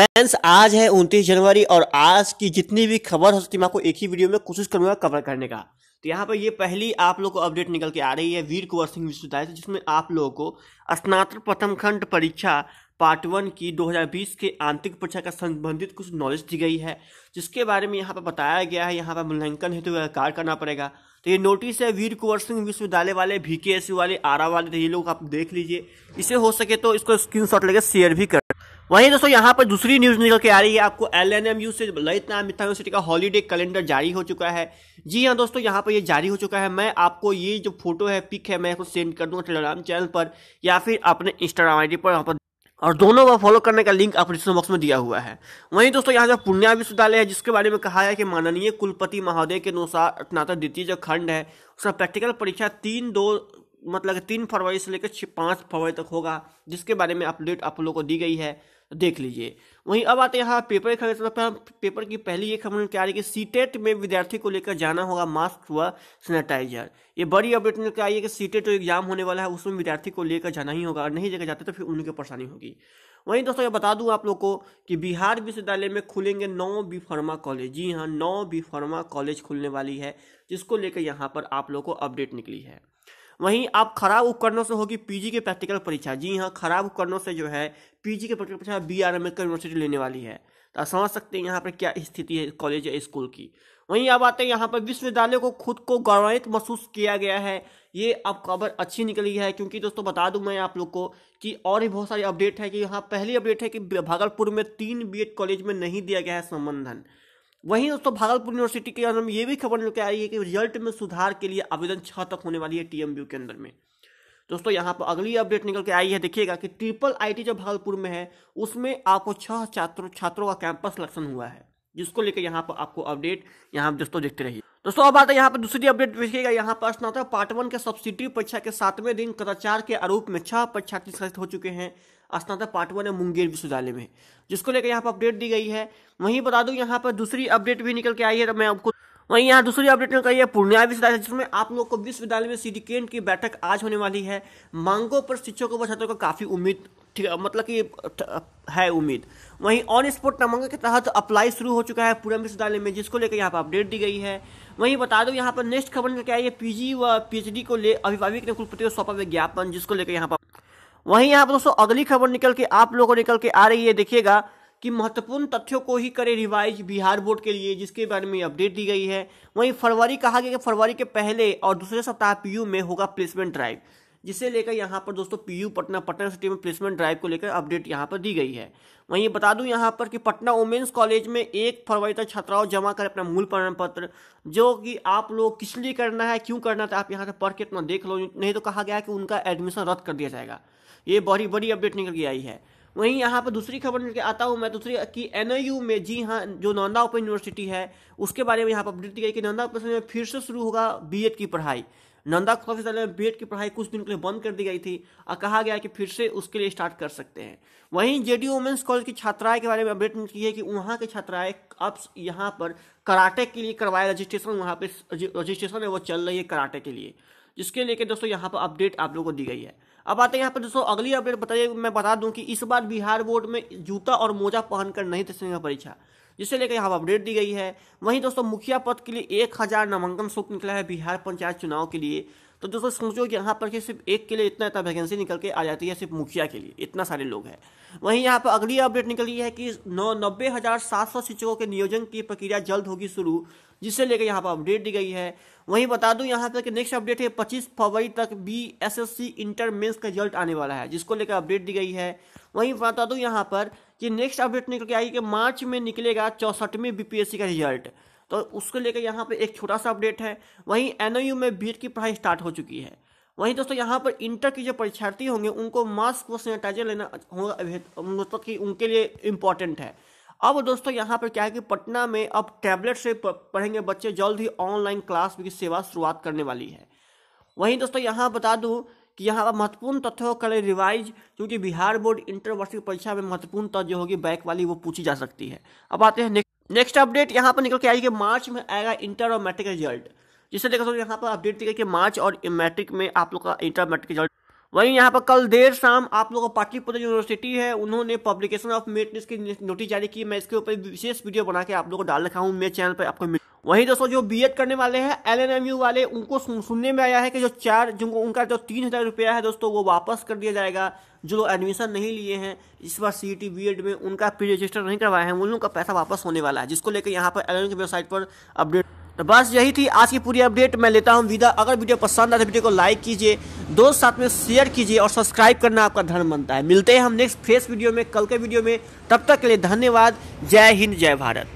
friends आज है उनतीस जनवरी और आज की जितनी भी खबर हो सकती मैं आपको एक ही वीडियो में कोशिश करूंगा कवर करने का तो यहाँ पर ये पहली आप लोग को अपडेट निकल के आ रही है वीर कुंवर सिंह विश्वविद्यालय से जिसमें आप लोगों को स्नातक प्रथम खंड परीक्षा पार्ट वन की 2020 के आंतरिक परीक्षा का संबंधित कुछ नॉलेज दी गई है जिसके बारे में यहाँ पर बताया गया है यहाँ पर मूल्यांकन हेतु तो कार्य करना पड़ेगा तो ये नोटिस है वीर कुंवर सिंह विश्वविद्यालय वाले भी वाले आरा वाले तो ये लोग आप देख लीजिए इसे हो सके तो इसको स्क्रीन लेकर शेयर भी कर वहीं दोस्तों यहाँ पर दूसरी न्यूज निकल के आ रही है आपको एल एन एम यू से ललित नारायण मिथा यूनिवर्सिटी का हॉलीडे कैलेंडर जारी हो चुका है जी हाँ दोस्तों यहाँ पर ये यह जारी हो चुका है मैं आपको ये जो फोटो है पिक है मैं आपको सेंड कर दूंगा टेलीग्राम चैनल पर या फिर अपने इंस्टाग्राम आई पर यहाँ पर और दोनों को फॉलो करने का लिंक आप बॉक्स में दिया हुआ है वहीं दोस्तों यहाँ जो पुण्या विश्वविद्यालय है जिसके बारे में कहा है कि माननीय कुलपति महोदय के अनुसार स्नातक द्वितीय जो खंड है उसका प्रैक्टिकल परीक्षा तीन दो मतलब तीन फरवरी से लेकर पाँच फरवरी तक होगा जिसके बारे में अपडेट आप लोग को दी गई है तो देख लीजिए वहीं अब आते हैं यहाँ पेपर की खबर पे तो पेपर की पहली ये खबर क्या आ रही है कि सीटेट में विद्यार्थी को लेकर जाना होगा मास्क व सैनिटाइजर ये बड़ी अपडेट निकल आई है कि सीटेट जो एग्जाम होने वाला है उसमें विद्यार्थी को लेकर जाना ही होगा और नहीं जगह जाते तो फिर उनकी परेशानी होगी वहीं दोस्तों ये बता दूं आप लोग को कि बिहार विश्वविद्यालय में खुलेंगे नौ बी फार्मा कॉलेज जी हाँ नौ बी फार्मा कॉलेज खुलने वाली है जिसको लेकर यहाँ पर आप लोग को अपडेट निकली है वहीं आप खराब उपकरणों से होगी पीजी की प्रैक्टिकल परीक्षा जी हाँ खराब उपकरणों से जो है पीजी की प्रैक्टिकल परीक्षा बी आर अम्बेडकर यूनिवर्सिटी लेने वाली है तो आप समझ सकते हैं यहाँ पर क्या स्थिति है कॉलेज या स्कूल की वहीं अब आते हैं यहाँ पर विश्वविद्यालय को खुद को गौरवान्वित महसूस किया गया है ये अब खबर अच्छी निकली है क्योंकि दोस्तों बता दूं मैं आप लोग को कि और भी बहुत सारी अपडेट है कि यहाँ पहली अपडेट है कि भागलपुर में तीन बीएड कॉलेज में नहीं दिया गया है संबंधन वहीं दोस्तों भागलपुर यूनिवर्सिटी के अंदर में ये भी खबर निकल आई है कि रिजल्ट में सुधार के लिए आवेदन छह तक होने वाली है टीएमयू के अंदर में दोस्तों यहाँ पर अगली अपडेट निकल के आई है देखिएगा कि ट्रिपल आईटी जो भागलपुर में है उसमें आपको छह छात्रों छात्रों का कैंपस सिलेक्शन हुआ है जिसको लेकर यहाँ पर आपको अपडेट यहाँ पर दोस्तों देखते रहिए दोस्तों अब आते हैं यहाँ पर दूसरी अपडेट देखिएगा यहाँ पर स्नातक पार्ट वन के सब्सिडी परीक्षा के सातवें दिन कदाचार के आरोप में छह परीक्षार्थी सहित हो चुके हैं स्नातक पार्ट वन है मुंगेर विश्वविद्यालय में जिसको लेकर यहाँ पर अपडेट दी गई है वहीं बता दूँ यहाँ पर दूसरी अपडेट भी निकल के आई है तो मैं आपको वहीं यहाँ दूसरी अपडेट निकल है पूर्णिया विश्वविद्यालय जिसमें आप लोग को विश्वविद्यालय में सिंडिकेट की बैठक आज होने वाली है मांगों पर शिक्षकों व छात्रों को काफ़ी उम्मीद मतलब कि है उम्मीद वहीं ऑन स्पॉट नामांकन के तहत अप्लाई शुरू हो चुका है पूरा विश्वविद्यालय में जिसको लेकर यहाँ पर अपडेट दी गई है वहीं बता दो यहाँ पर नेक्स्ट खबर क्या है पीजी व पीएचडी को ले अभिभावक ने कुलपति को सौंपा विज्ञापन जिसको लेकर यहाँ पर वहीं यहाँ पर दोस्तों अगली खबर निकल के आप लोगों को निकल के आ रही है देखिएगा कि महत्वपूर्ण तथ्यों को ही करे रिवाइज बिहार बोर्ड के लिए जिसके बारे में अपडेट दी गई है वहीं फरवरी कहा गया कि फरवरी के पहले और दूसरे सप्ताह पीयू में होगा प्लेसमेंट ड्राइव जिसे लेकर यहाँ पर दोस्तों पीयू पटना पटना सिटी में प्लेसमेंट ड्राइव को लेकर अपडेट यहाँ पर दी गई है वहीं बता दूं यहाँ पर कि पटना वुमेन्स कॉलेज में एक फरवरी तक छात्राओं जमा कर अपना मूल प्रमाण पत्र जो कि आप लोग किस लिए करना है क्यों करना था तो आप यहाँ से पढ़ के अपना देख लो नहीं तो कहा गया कि उनका एडमिशन रद्द कर दिया जाएगा ये बड़ी बड़ी अपडेट निकल के आई है वहीं यहाँ पर दूसरी खबर लेकर आता हूँ मैं दूसरी कि एनआईयू में जी हाँ जो नंदा ओपन यूनिवर्सिटी है उसके बारे में यहाँ पर अपडेट दी गई कि नंदा ओपन में फिर से शुरू होगा एड की पढ़ाई नंदा कॉलेज विद्यालय में बी की पढ़ाई कुछ दिन के लिए बंद कर दी गई थी और कहा गया कि फिर से उसके लिए स्टार्ट कर सकते हैं वहीं डी वुमेंस कॉलेज की छात्राएं के बारे में अपडेट की है कि वहाँ की छात्राएं अब यहाँ पर कराटे के लिए करवाया रजिस्ट्रेशन वहाँ पे रजिस्ट्रेशन है वो चल रही है कराटे के लिए जिसके लेके दोस्तों यहाँ पर अपडेट आप लोगों को दी गई है अब आते हैं यहाँ पर दोस्तों अगली अपडेट बताइए मैं बता दूं कि इस बार बिहार बोर्ड में जूता और मोजा पहनकर नहीं थी परीक्षा जिसे लेकर यहाँ अपडेट दी गई है वहीं दोस्तों मुखिया पद के लिए एक हजार नामांकन शुल्क निकला है बिहार पंचायत चुनाव के लिए तो दोस्तों सोचो कि यहाँ पर सिर्फ एक के लिए इतना इतना वैकेंसी निकल के आ जाती है सिर्फ मुखिया के लिए इतना सारे लोग हैं वहीं यहाँ पर अगली अपडेट निकली है कि नौ नब्बे हज़ार सात सौ शिक्षकों के नियोजन की प्रक्रिया जल्द होगी शुरू जिसे लेकर यहाँ पर अपडेट दी गई है वहीं बता दूं यहाँ पर कि नेक्स्ट अपडेट है पच्चीस फरवरी तक B S S C inter mains का रिजल्ट आने वाला है जिसको लेकर अपडेट दी गई है वहीं बता दूं यहाँ पर कि नेक्स्ट अपडेट निकल के आई कि मार्च में निकलेगा चौंसठवीं बीपीएससी का रिजल्ट तो उसको लेकर यहाँ पर एक छोटा सा अपडेट है वहीं एन में बीएड की पढ़ाई स्टार्ट हो चुकी है वहीं दोस्तों यहाँ पर इंटर की जो परीक्षार्थी होंगे उनको मास्क व सैनिटाइजर लेना होगा मतलब कि उनके लिए इम्पॉर्टेंट है अब दोस्तों यहाँ पर क्या है कि पटना में अब टैबलेट से पढ़ेंगे बच्चे जल्द ही ऑनलाइन क्लास की सेवा शुरुआत करने वाली है वहीं दोस्तों यहाँ बता दूँ कि यहाँ पर महत्वपूर्ण तथ्यों करें रिवाइज क्योंकि बिहार बोर्ड इंटर वार्षिक परीक्षा में महत्वपूर्ण तथ्य जो होगी बैक वाली वो पूछी जा सकती है अब आते हैं नेक्स्ट अपडेट यहाँ पर निकल के आएगी मार्च में आएगा इंटर और मैट्रिक रिजल्ट जिससे देखा सकते तो यहाँ पर अपडेट दी गई कि मार्च और मैट्रिक में आप लोग का इंटर मैट्रिक रिजल्ट वहीं यहाँ पर कल देर शाम आप लोगों को पाटलिपुत्र यूनिवर्सिटी है उन्होंने पब्लिकेशन ऑफ मेरिट की नोटिस जारी की मैं इसके ऊपर विशेष वीडियो बना के आप लोगों को डाल रखा हूँ मेरे चैनल पर आपको मिल वहीं दोस्तों जो बी करने वाले हैं एल वाले उनको सुनने में आया है कि जो चार जो उनका जो तीन हज़ार रुपया है दोस्तों वो वापस कर दिया जाएगा जो लोग एडमिशन नहीं लिए हैं इस बार सी टी बी में उनका प्री रजिस्टर नहीं करवाया है उन लोगों का पैसा वापस होने वाला है जिसको लेकर यहाँ पर एल की वेबसाइट पर अपडेट तो बस यही थी आज की पूरी अपडेट मैं लेता हूँ विदा अगर वीडियो पसंद आए तो वीडियो को लाइक कीजिए दोस्त साथ में शेयर कीजिए और सब्सक्राइब करना आपका धर्म बनता है मिलते हैं हम नेक्स्ट फ्रेश वीडियो में कल के वीडियो में तब तक के लिए धन्यवाद जय हिंद जय भारत